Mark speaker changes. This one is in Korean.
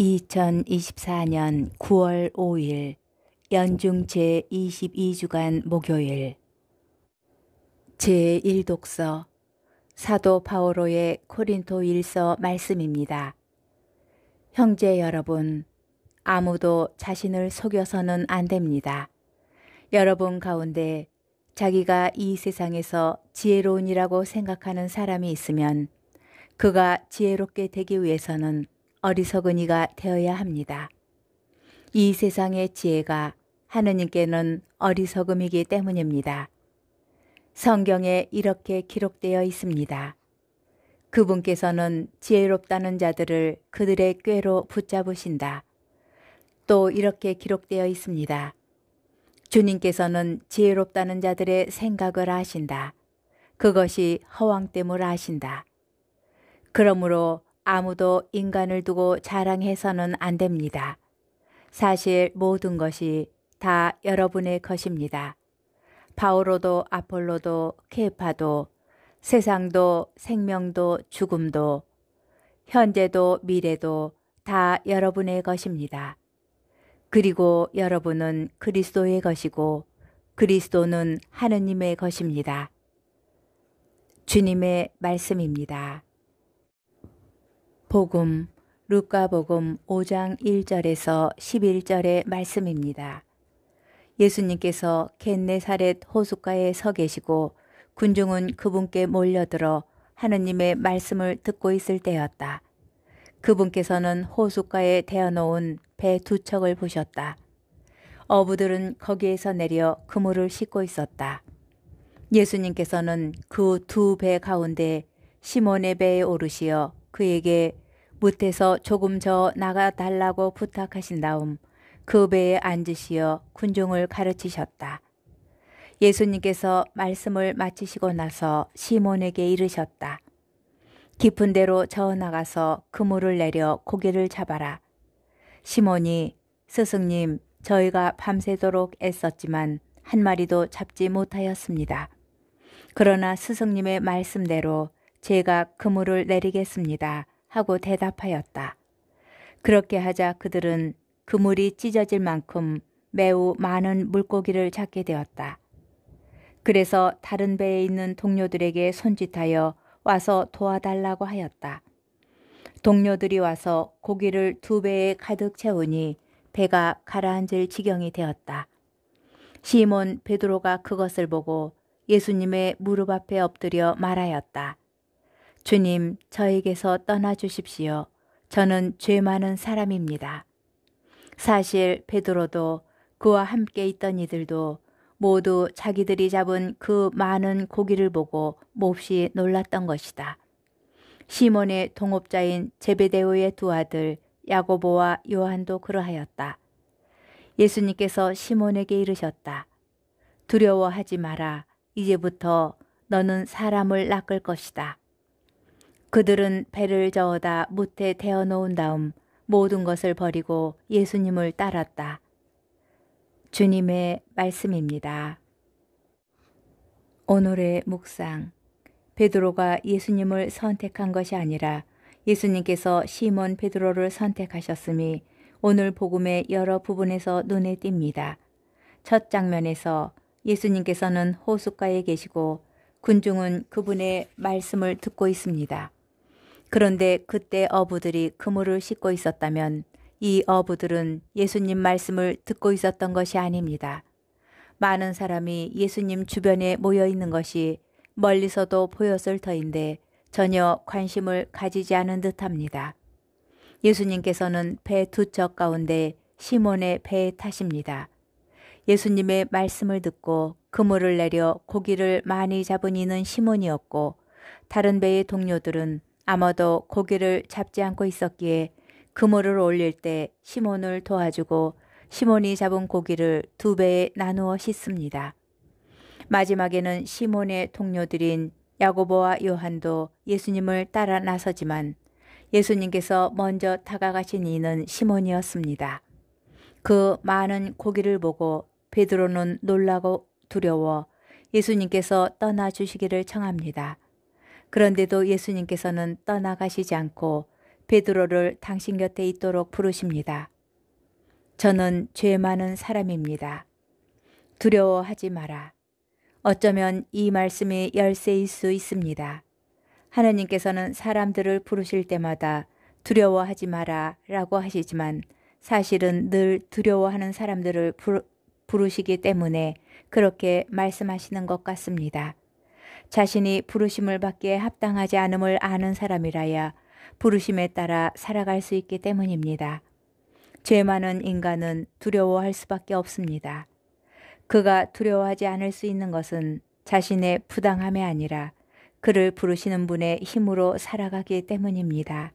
Speaker 1: 2024년 9월 5일 연중 제22주간 목요일 제1독서 사도 파오로의 코린토 일서 말씀입니다. 형제 여러분, 아무도 자신을 속여서는 안 됩니다. 여러분 가운데 자기가 이 세상에서 지혜로운이라고 생각하는 사람이 있으면 그가 지혜롭게 되기 위해서는 어리석은이가 되어야 합니다. 이 세상의 지혜가 하느님께는 어리석음이기 때문입니다. 성경에 이렇게 기록되어 있습니다. 그분께서는 지혜롭다는 자들을 그들의 꾀로 붙잡으신다. 또 이렇게 기록되어 있습니다. 주님께서는 지혜롭다는 자들의 생각을 아신다. 그것이 허황됨을 아신다. 그러므로 아무도 인간을 두고 자랑해서는 안 됩니다. 사실 모든 것이 다 여러분의 것입니다. 바오로도 아폴로도 케파도 세상도 생명도 죽음도 현재도 미래도 다 여러분의 것입니다. 그리고 여러분은 그리스도의 것이고 그리스도는 하느님의 것입니다. 주님의 말씀입니다. 복음 루카복음 5장 1절에서 11절의 말씀입니다. 예수님께서 겟네사렛 호숫가에 서 계시고 군중은 그분께 몰려들어 하느님의 말씀을 듣고 있을 때였다. 그분께서는 호숫가에 대어놓은 배 두 척을 보셨다. 어부들은 거기에서 내려 그물을 씻고 있었다. 예수님께서는 그 두 배 가운데 시몬의 배에 오르시어 그에게 못해서 조금 저 나가 달라고 부탁하신 다음 그 배에 앉으시어 군중을 가르치셨다. 예수님께서 말씀을 마치시고 나서 시몬에게 이르셨다. 깊은 데로 저 나가서 그물을 내려 고개를 잡아라. 시몬이 스승님 저희가 밤새도록 애썼지만 한 마리도 잡지 못하였습니다. 그러나 스승님의 말씀대로 제가 그물을 내리겠습니다. 하고 대답하였다. 그렇게 하자 그들은 그물이 찢어질 만큼 매우 많은 물고기를 잡게 되었다. 그래서 다른 배에 있는 동료들에게 손짓하여 와서 도와달라고 하였다. 동료들이 와서 고기를 두 배에 가득 채우니 배가 가라앉을 지경이 되었다. 시몬 베드로가 그것을 보고 예수님의 무릎 앞에 엎드려 말하였다. 주님, 저에게서 떠나 주십시오. 저는 죄 많은 사람입니다. 사실 베드로도 그와 함께 있던 이들도 모두 자기들이 잡은 그 많은 고기를 보고 몹시 놀랐던 것이다. 시몬의 동업자인 제베데오의 두 아들 야고보와 요한도 그러하였다. 예수님께서 시몬에게 이르셨다. 두려워하지 마라. 이제부터 너는 사람을 낚을 것이다. 그들은 배를 저어다 못에 대어 놓은 다음 모든 것을 버리고 예수님을 따랐다. 주님의 말씀입니다. 오늘의 묵상 베드로가 예수님을 선택한 것이 아니라 예수님께서 시몬 베드로를 선택하셨으니 오늘 복음의 여러 부분에서 눈에 띕니다. 첫 장면에서 예수님께서는 호숫가에 계시고 군중은 그분의 말씀을 듣고 있습니다. 그런데 그때 어부들이 그물을 씻고 있었다면 이 어부들은 예수님 말씀을 듣고 있었던 것이 아닙니다. 많은 사람이 예수님 주변에 모여 있는 것이 멀리서도 보였을 터인데 전혀 관심을 가지지 않은 듯합니다. 예수님께서는 배 두 척 가운데 시몬의 배에 타십니다. 예수님의 말씀을 듣고 그물을 내려 고기를 많이 잡은 이는 시몬이었고 다른 배의 동료들은 아마도 고기를 잡지 않고 있었기에 그물을 올릴 때 시몬을 도와주고 시몬이 잡은 고기를 두 배에 나누어 씻습니다. 마지막에는 시몬의 동료들인 야고보와 요한도 예수님을 따라 나서지만 예수님께서 먼저 다가가신 이는 시몬이었습니다. 그 많은 고기를 보고 베드로는 놀라고 두려워 예수님께서 떠나 주시기를 청합니다. 그런데도 예수님께서는 떠나가시지 않고 베드로를 당신 곁에 있도록 부르십니다. 저는 죄 많은 사람입니다. 두려워하지 마라. 어쩌면 이 말씀이 열쇠일 수 있습니다. 하나님께서는 사람들을 부르실 때마다 두려워하지 마라 라고 하시지만 사실은 늘 두려워하는 사람들을 부르시기 때문에 그렇게 말씀하시는 것 같습니다. 자신이 부르심을 받기에 합당하지 않음을 아는 사람이라야 부르심에 따라 살아갈 수 있기 때문입니다. 죄 많은 인간은 두려워할 수밖에 없습니다. 그가 두려워하지 않을 수 있는 것은 자신의 부당함이 아니라 그를 부르시는 분의 힘으로 살아가기 때문입니다.